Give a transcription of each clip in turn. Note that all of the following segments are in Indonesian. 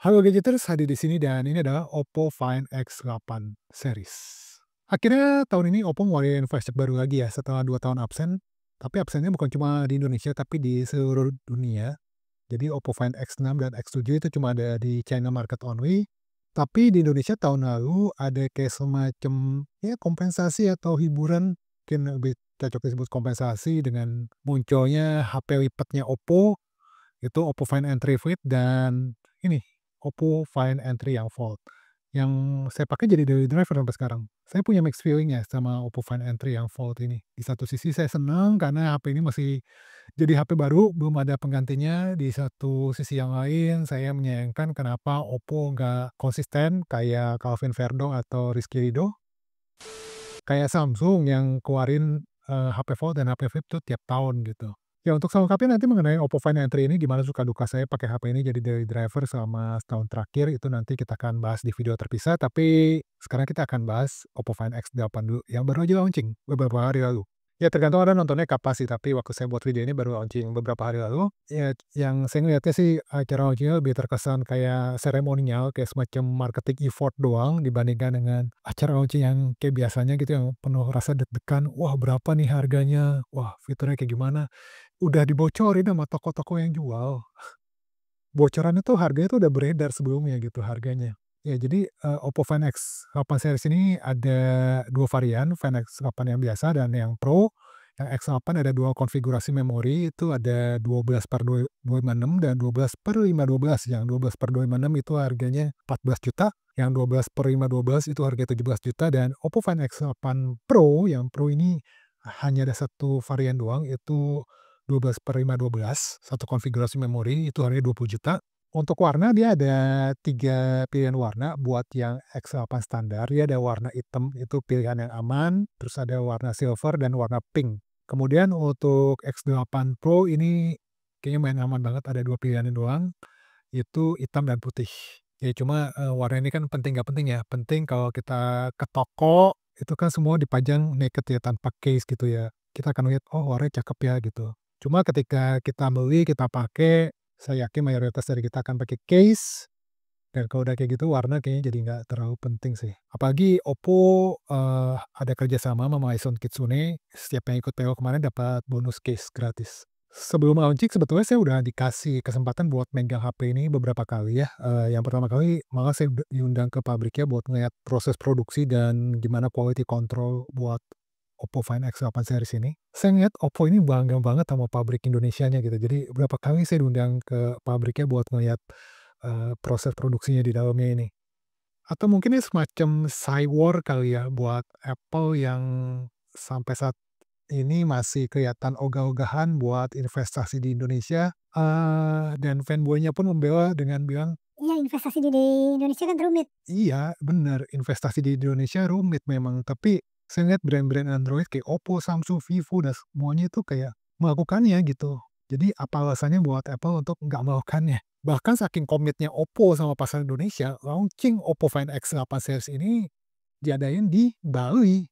Halo Gadgeters, hadir di sini dan ini adalah Oppo Find X8 series. Akhirnya tahun ini Oppo mengeluarkan flagship baru lagi ya setelah 2 tahun absen. Tapi absennya bukan cuma di Indonesia tapi di seluruh dunia. Jadi Oppo Find X6 dan X7 itu cuma ada di China market only. Tapi di Indonesia tahun lalu ada kayak semacam ya kompensasi atau hiburan mungkin lebih cocok disebut kompensasi dengan munculnya HP lipatnya Oppo itu Oppo Find Entry Fit dan ini Oppo Find N3 yang fold. Yang saya pakai jadi daily driver sampai sekarang. Saya punya mixed feeling ya sama Oppo Find N3 yang fold ini. Di satu sisi saya senang karena HP ini masih jadi HP baru, belum ada penggantinya. Di satu sisi yang lain saya menyayangkan kenapa Oppo nggak konsisten kayak Calvin Verdo atau Rizky Ridho. Kayak Samsung yang keluarin uh, eh, HP Fold dan HP Flip tuh tiap tahun gitu. Ya untuk selengkapnya nanti mengenai Oppo Find N3 ini gimana suka duka saya pakai HP ini jadi daily driver selama setahun terakhir itu nanti kita akan bahas di video terpisah tapi sekarang kita akan bahas Oppo Find X8 dulu yang baru aja launching beberapa hari lalu. Ya tergantung ada nontonnya kapan sih tapi waktu saya buat video ini baru launching beberapa hari lalu. Ya yang saya ngeliatnya sih acara eh, launchingnya lebih terkesan kayak seremonial kayak semacam marketing effort doang dibandingkan dengan acara launching yang kayak biasanya gitu yang penuh rasa deg-degan. Wah berapa nih harganya? Wah fiturnya kayak gimana? udah dibocorin sama toko-toko yang jual. Bocorannya tuh harganya tuh udah beredar sebelumnya gitu harganya. Ya jadi uh, Oppo Find X 8 series ini ada dua varian, Find X8 yang biasa dan yang Pro. Yang X8 ada dua konfigurasi memori, itu ada 12 per 256 dan 12 per 512. Yang 12 per 256 itu harganya 14 juta, yang 12 per 512 itu harga 17 juta, dan Oppo Find X8 Pro, yang Pro ini hanya ada satu varian doang, itu 12 per 5 12, satu konfigurasi memori itu harganya 20 juta. Untuk warna dia ada tiga pilihan warna buat yang X8 standar. Dia ada warna hitam itu pilihan yang aman, terus ada warna silver dan warna pink. Kemudian untuk X8 Pro ini kayaknya main aman banget ada dua pilihan doang itu hitam dan putih. Ya cuma uh, warna ini kan penting gak penting ya. Penting kalau kita ke toko itu kan semua dipajang naked ya tanpa case gitu ya. Kita akan lihat oh warnanya cakep ya gitu. Cuma ketika kita beli, kita pakai, saya yakin mayoritas dari kita akan pakai case. Dan kalau udah kayak gitu, warna kayaknya jadi nggak terlalu penting sih. Apalagi Oppo uh, ada kerjasama sama Maison Kitsune. Setiap yang ikut PO kemarin dapat bonus case gratis. Sebelum launching sebetulnya saya udah dikasih kesempatan buat megang HP ini beberapa kali ya. Uh, yang pertama kali malah saya diundang ke pabriknya buat ngeliat proses produksi dan gimana quality control buat Oppo Find X8 series ini, saya ngeliat Oppo ini bangga banget sama pabrik Indonesianya gitu. Jadi berapa kali saya diundang ke pabriknya buat ngeliat uh, proses produksinya di dalamnya ini. Atau mungkin ini semacam war kali ya buat Apple yang sampai saat ini masih kelihatan ogah-ogahan buat investasi di Indonesia uh, dan fanboynya pun membela dengan bilang Iya investasi di Indonesia kan rumit. Iya benar investasi di Indonesia rumit memang tapi saya lihat brand-brand Android kayak Oppo, Samsung, Vivo, dan semuanya itu kayak melakukannya gitu. Jadi apa alasannya buat Apple untuk nggak melakukannya? Bahkan saking komitnya Oppo sama pasar Indonesia, launching Oppo Find X8 series ini diadain di Bali.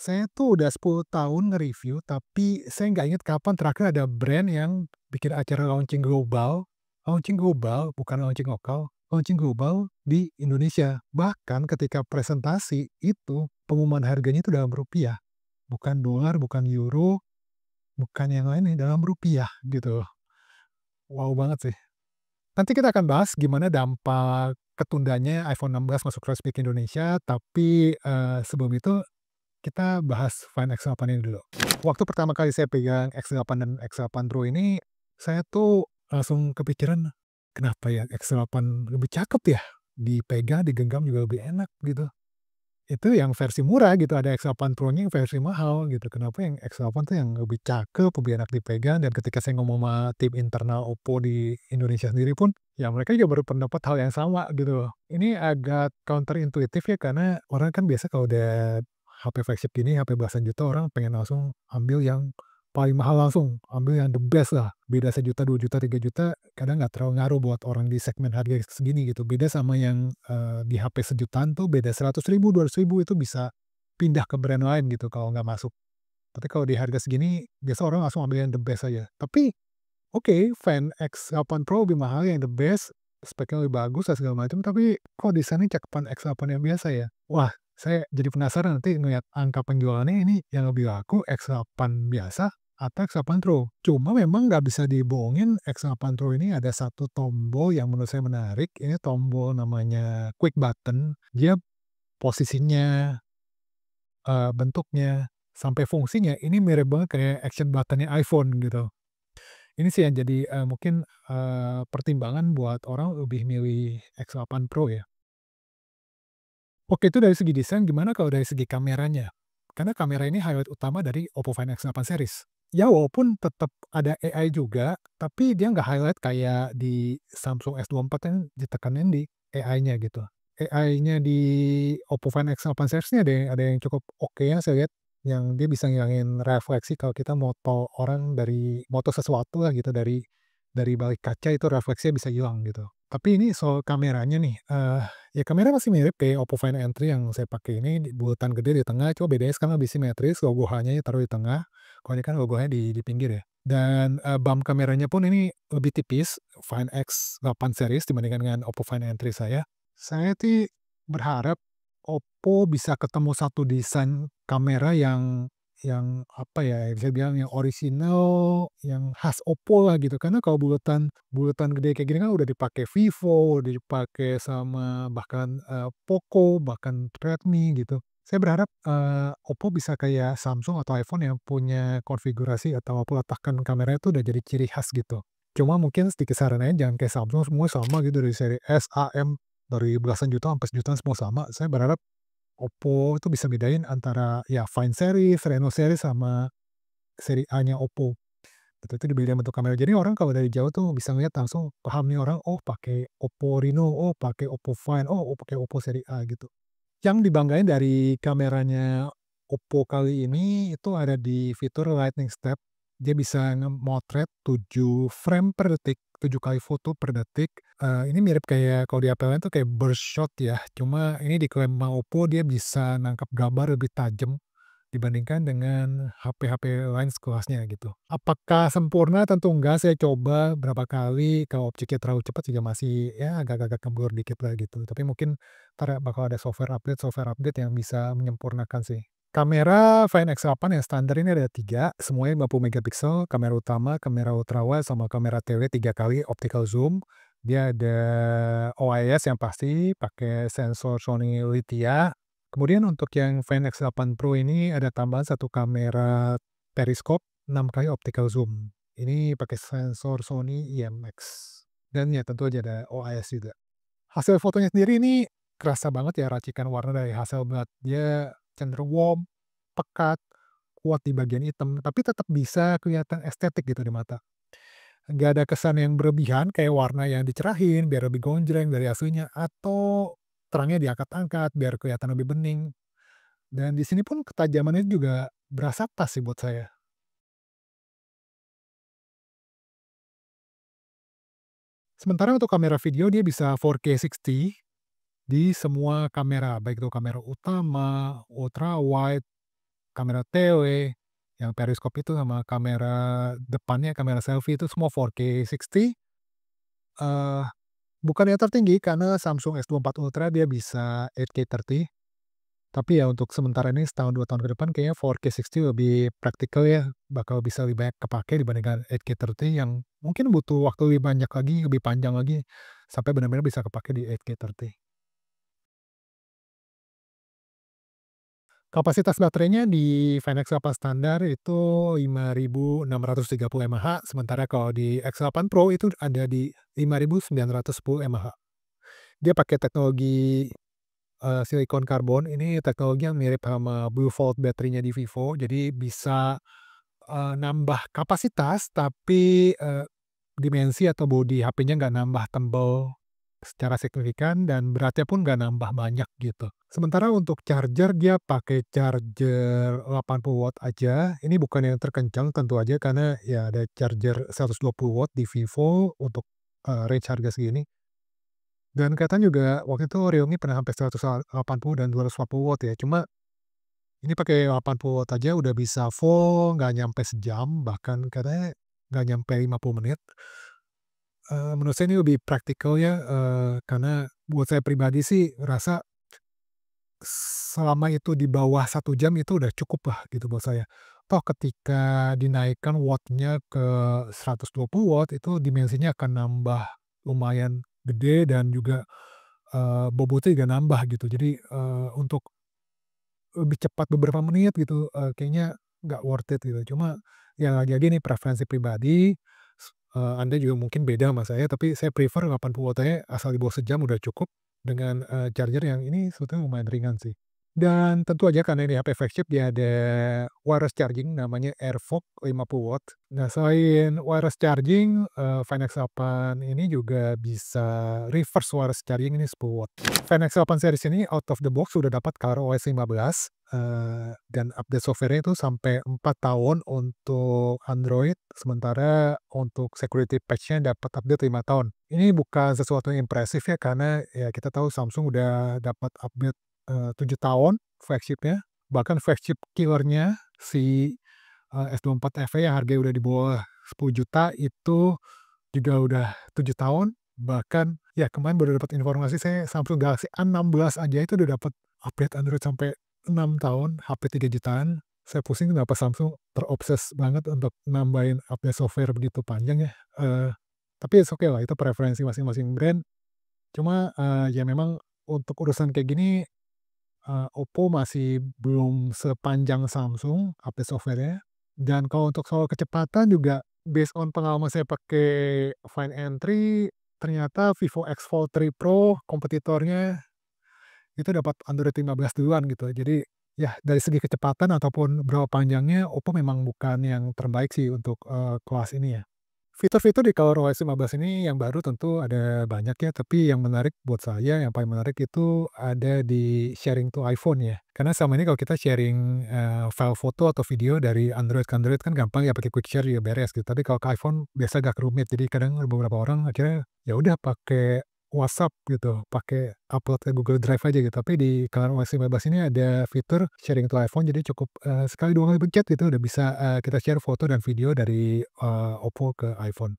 Saya tuh udah 10 tahun nge-review, tapi saya nggak ingat kapan terakhir ada brand yang bikin acara launching global. Launching global, bukan launching lokal launching global di Indonesia. Bahkan ketika presentasi itu pengumuman harganya itu dalam rupiah. Bukan dolar, bukan euro, bukan yang lainnya, dalam rupiah gitu. Wow banget sih. Nanti kita akan bahas gimana dampak ketundanya iPhone 16 masuk Crossfit Indonesia, tapi uh, sebelum itu kita bahas Find X8 ini dulu. Waktu pertama kali saya pegang X8 dan X8 Pro ini, saya tuh langsung kepikiran, Kenapa ya X8 lebih cakep ya? Dipegang, digenggam juga lebih enak gitu. Itu yang versi murah gitu, ada X8 Pro-nya yang versi mahal gitu. Kenapa yang X8 tuh yang lebih cakep, lebih enak dipegang dan ketika saya ngomong sama tim internal Oppo di Indonesia sendiri pun ya mereka juga berpendapat hal yang sama gitu. Ini agak counterintuitif ya karena orang kan biasa kalau udah HP flagship gini, HP belasan juta orang pengen langsung ambil yang paling mahal langsung ambil yang the best lah beda sejuta dua juta tiga juta kadang nggak terlalu ngaruh buat orang di segmen harga segini gitu beda sama yang uh, di HP sejutaan tuh beda seratus ribu dua ratus ribu itu bisa pindah ke brand lain gitu kalau nggak masuk tapi kalau di harga segini biasa orang langsung ambil yang the best aja tapi oke okay, Fan X8 Pro lebih mahal yang the best speknya lebih bagus dan segala macam tapi kok di sana cakapan X8 yang biasa ya wah saya jadi penasaran nanti ngeliat angka penjualannya ini yang lebih laku X8 biasa Attack Pro. Cuma memang nggak bisa dibohongin, X Pro ini ada satu tombol yang menurut saya menarik. Ini tombol namanya Quick Button. Dia posisinya, uh, bentuknya, sampai fungsinya ini mirip banget kayak action buttonnya iPhone gitu. Ini sih yang jadi uh, mungkin uh, pertimbangan buat orang lebih milih X8 Pro ya. Oke itu dari segi desain, gimana kalau dari segi kameranya? Karena kamera ini highlight utama dari Oppo Find X8 series. Ya walaupun tetap ada AI juga, tapi dia nggak highlight kayak di Samsung S24 kan ditekanin di AI-nya gitu. AI-nya di Oppo Find X8 Series-nya ada, ada yang cukup oke ya saya lihat. Yang dia bisa ngilangin refleksi kalau kita moto orang dari moto sesuatu lah gitu dari dari balik kaca itu refleksinya bisa hilang gitu. Tapi ini soal kameranya nih, uh, ya kamera masih mirip kayak Oppo Find n yang saya pakai ini, bulatan gede di tengah, Coba bedanya sekarang lebih simetris, logo H-nya taruh di tengah. Kalau ini kan logonya di, di pinggir ya. Dan uh, bump kameranya pun ini lebih tipis, Find X8 series dibandingkan dengan Oppo Find entry saya. Saya sih berharap Oppo bisa ketemu satu desain kamera yang yang apa ya bisa bilang yang original yang khas Oppo lah gitu karena kalau bulatan bulatan gede kayak gini kan udah dipakai Vivo udah dipakai sama bahkan uh, Poco bahkan Redmi gitu saya berharap, uh, Oppo bisa kayak Samsung atau iPhone yang punya konfigurasi atau peletakan kameranya itu udah jadi ciri khas gitu. Cuma mungkin sedikit aja, jangan kayak Samsung semua sama gitu dari seri S, A, M, dari belasan juta sampai sejutaan semua sama. Saya berharap Oppo itu bisa bedain antara ya Find Series, Reno Series, sama seri A-nya Oppo. Itu itu dibedain bentuk kamera. Jadi orang kalau dari jauh tuh bisa ngeliat langsung paham nih orang, oh pakai Oppo Reno, oh pakai Oppo Find, oh, oh pakai Oppo seri A gitu. Yang dibanggain dari kameranya Oppo kali ini itu ada di fitur Lightning Step. Dia bisa nge-motret 7 frame per detik, 7 kali foto per detik. Uh, ini mirip kayak kalau di Apple itu kayak burst shot ya. Cuma ini diklaim sama Oppo dia bisa nangkap gambar lebih tajam dibandingkan dengan HP-HP lain sekelasnya gitu. Apakah sempurna? Tentu enggak. Saya coba berapa kali. Kalau objeknya terlalu cepat juga masih ya agak-agak kembur dikit lah gitu. Tapi mungkin ntar ya bakal ada software update, software update yang bisa menyempurnakan sih. Kamera Find X8 yang standar ini ada tiga, semuanya 50 megapiksel, kamera utama, kamera ultrawide, sama kamera tele tiga kali optical zoom. Dia ada OIS yang pasti, pakai sensor Sony Lithia, Kemudian untuk yang Find X8 Pro ini ada tambahan satu kamera periskop 6 kali optical zoom. Ini pakai sensor Sony IMX. E Dan ya tentu aja ada OIS juga. Hasil fotonya sendiri ini kerasa banget ya racikan warna dari Hasselblad. Dia cenderung warm, pekat, kuat di bagian hitam, tapi tetap bisa kelihatan estetik gitu di mata. Gak ada kesan yang berlebihan kayak warna yang dicerahin biar lebih gonjreng dari aslinya atau terangnya diangkat-angkat biar kelihatan lebih bening. Dan di sini pun ketajamannya juga berasa pas sih buat saya. Sementara untuk kamera video dia bisa 4K 60 di semua kamera, baik itu kamera utama, ultra wide, kamera tele, yang periskop itu sama kamera depannya, kamera selfie itu semua 4K 60. Uh, Bukan yang tertinggi karena Samsung S24 Ultra dia bisa 8K 30. Tapi ya untuk sementara ini setahun dua tahun ke depan kayaknya 4K 60 lebih praktikal ya. Bakal bisa lebih banyak kepake dibandingkan 8K 30 yang mungkin butuh waktu lebih banyak lagi, lebih panjang lagi. Sampai benar-benar bisa kepake di 8K 30. Kapasitas baterainya di Fenix 8 standar itu 5630 mAh, sementara kalau di X8 Pro itu ada di 5910 mAh. Dia pakai teknologi uh, silikon karbon, ini teknologi yang mirip sama Blue fold baterainya di Vivo, jadi bisa uh, nambah kapasitas tapi uh, dimensi atau body HP-nya nggak nambah tebal secara signifikan dan beratnya pun nggak nambah banyak gitu. Sementara untuk charger, dia pakai charger 80 watt aja. Ini bukan yang terkencang tentu aja karena ya ada charger 120 watt di Vivo untuk uh, range harga segini. Dan katanya juga waktu itu Realme pernah sampai 180 dan 240 watt ya, cuma ini pakai 80 watt aja udah bisa full, nggak nyampe sejam, bahkan katanya nggak nyampe 50 menit. Uh, menurut saya ini lebih praktikal ya, uh, eh, karena buat saya pribadi sih rasa selama itu di bawah satu jam itu udah cukup lah gitu buat saya. Toh ketika dinaikkan wattnya ke 120 watt itu dimensinya akan nambah lumayan gede dan juga uh, bobotnya juga nambah gitu. Jadi uh, untuk lebih cepat beberapa menit gitu uh, kayaknya nggak worth it gitu. Cuma ya lagi-lagi ini preferensi pribadi. Uh, Anda juga mungkin beda sama saya tapi saya prefer 80 watt asal di bawah sejam udah cukup dengan, eee, charger yang ini sebetulnya lumayan ringan sih. Dan tentu aja karena ini HP ya, flagship dia ada wireless charging namanya AirFog 50 watt. Nah selain wireless charging, uh, Find X8 ini juga bisa reverse wireless charging ini 10 watt. Find X8 series ini out of the box sudah dapat OS 15 uh, dan update software itu sampai 4 tahun untuk Android, sementara untuk security patch-nya dapat update 5 tahun. Ini bukan sesuatu yang impresif ya karena ya kita tahu Samsung udah dapat update Eh, tujuh tahun flagshipnya bahkan flagship killernya si uh, S24 FE yang harganya udah di bawah 10 juta itu juga udah tujuh tahun bahkan ya kemarin baru dapat informasi saya Samsung Galaxy A16 aja itu udah dapat update Android sampai 6 tahun HP 3 jutaan saya pusing kenapa Samsung terobses banget untuk nambahin update software begitu panjang ya uh, tapi oke okay lah itu preferensi masing-masing brand cuma uh, ya memang untuk urusan kayak gini uh, Oppo masih belum sepanjang Samsung update softwarenya dan kalau untuk soal kecepatan juga based on pengalaman saya pakai Find Entry ternyata Vivo X Fold 3 Pro kompetitornya itu dapat Android 15 duluan gitu jadi ya dari segi kecepatan ataupun berapa panjangnya Oppo memang bukan yang terbaik sih untuk uh, kelas ini ya Fitur-fitur di Color OS 15 ini yang baru tentu ada banyak ya, tapi yang menarik buat saya, yang paling menarik itu ada di sharing to iPhone ya. Karena selama ini kalau kita sharing uh, file foto atau video dari Android ke Android kan gampang ya pakai quick share juga beres gitu. Tapi kalau ke iPhone biasa agak rumit. Jadi kadang beberapa orang akhirnya ya udah pakai WhatsApp gitu, pakai upload ke Google Drive aja gitu. Tapi di kalangan OS 15 ini ada fitur sharing to iPhone, jadi cukup uh, sekali dua kali pencet gitu udah bisa uh, kita share foto dan video dari uh, Oppo ke iPhone.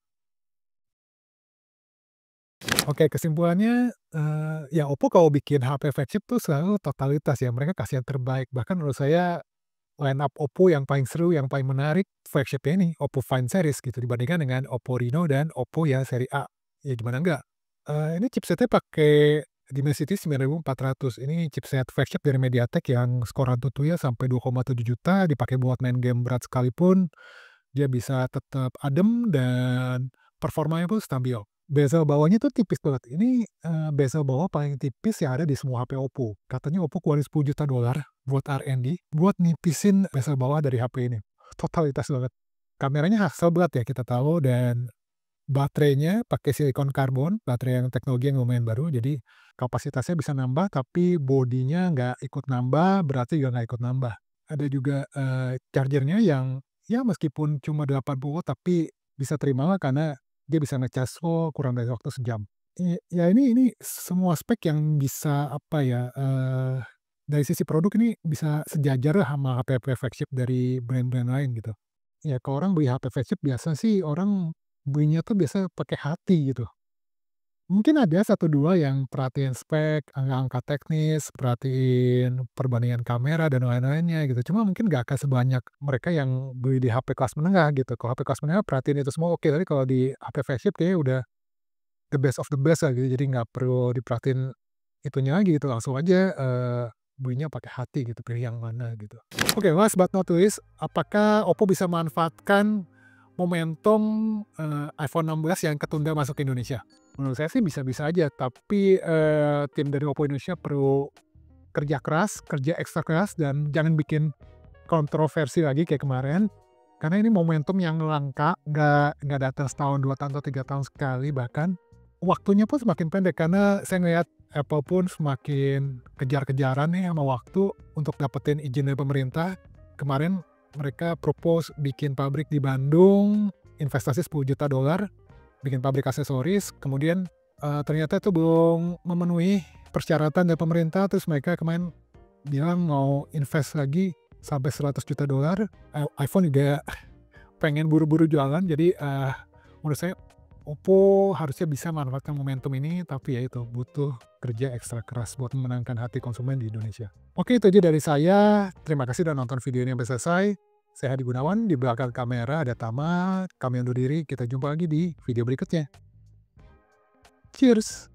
Oke, kesimpulannya uh, ya Oppo kalau bikin HP flagship tuh selalu totalitas ya. Mereka kasih yang terbaik. Bahkan menurut saya line up Oppo yang paling seru, yang paling menarik flagship ini Oppo Find series gitu dibandingkan dengan Oppo Reno dan Oppo yang seri A. Ya gimana enggak? Eee, ini chipsetnya pakai Dimensity 9400. Ini chipset flagship dari MediaTek yang skor ya sampai 2,7 juta, dipakai buat main game berat sekalipun, dia bisa tetap adem dan performanya pun stabil. Bezel bawahnya tuh tipis banget. Ini, eee, bezel bawah paling tipis yang ada di semua HP Oppo. Katanya Oppo keluarin 10 juta dolar buat R&D, buat nipisin bezel bawah dari HP ini. Totalitas banget. Kameranya berat ya kita tahu dan baterainya pakai silikon karbon, baterai yang teknologi yang lumayan baru, jadi kapasitasnya bisa nambah, tapi bodinya nggak ikut nambah, berarti juga nggak ikut nambah. Ada juga uh, chargernya yang ya meskipun cuma 80 tapi bisa terima lah karena dia bisa ngecas lo oh, kurang dari waktu sejam. Ya ini ini semua spek yang bisa apa ya uh, dari sisi produk ini bisa sejajar sama HP-HP flagship dari brand-brand lain gitu. Ya kalau orang beli HP flagship biasa sih orang belinya tuh biasa pakai hati gitu. Mungkin ada satu dua yang perhatiin spek, angka-angka eh, teknis, perhatiin perbandingan kamera dan lain-lainnya gitu. Cuma mungkin gak akan sebanyak mereka yang beli di HP kelas menengah gitu. Kalau HP kelas menengah perhatiin itu semua oke, tapi kalau di HP flagship kayaknya udah the best of the best lah gitu. Jadi nggak perlu diperhatiin itunya lagi gitu. Langsung aja uh, eh, belinya pakai hati gitu, pilih yang mana gitu. Oke, okay, last but not least, apakah Oppo bisa manfaatkan momentum uh, iPhone 16 yang ketunda masuk ke Indonesia? Menurut saya sih bisa-bisa aja, tapi uh, tim dari Oppo Indonesia perlu kerja keras, kerja ekstra keras, dan jangan bikin kontroversi lagi kayak kemarin. Karena ini momentum yang langka, nggak nggak datang setahun, dua tahun, atau tiga tahun sekali bahkan. Waktunya pun semakin pendek karena saya ngeliat Apple pun semakin kejar-kejaran nih sama waktu untuk dapetin izin dari pemerintah. Kemarin mereka propose bikin pabrik di Bandung, investasi 10 juta dolar, bikin pabrik aksesoris, kemudian uh, ternyata itu belum memenuhi persyaratan dari pemerintah, terus mereka kemarin bilang mau invest lagi sampai 100 juta dolar, iPhone juga pengen buru-buru jualan, jadi uh, menurut saya Oppo harusnya bisa manfaatkan momentum ini, tapi ya itu butuh kerja ekstra keras buat memenangkan hati konsumen di Indonesia. Oke, itu aja dari saya. Terima kasih sudah nonton video ini sampai selesai. Saya Hadi Gunawan, di belakang kamera ada Tama. Kami undur diri, kita jumpa lagi di video berikutnya. Cheers!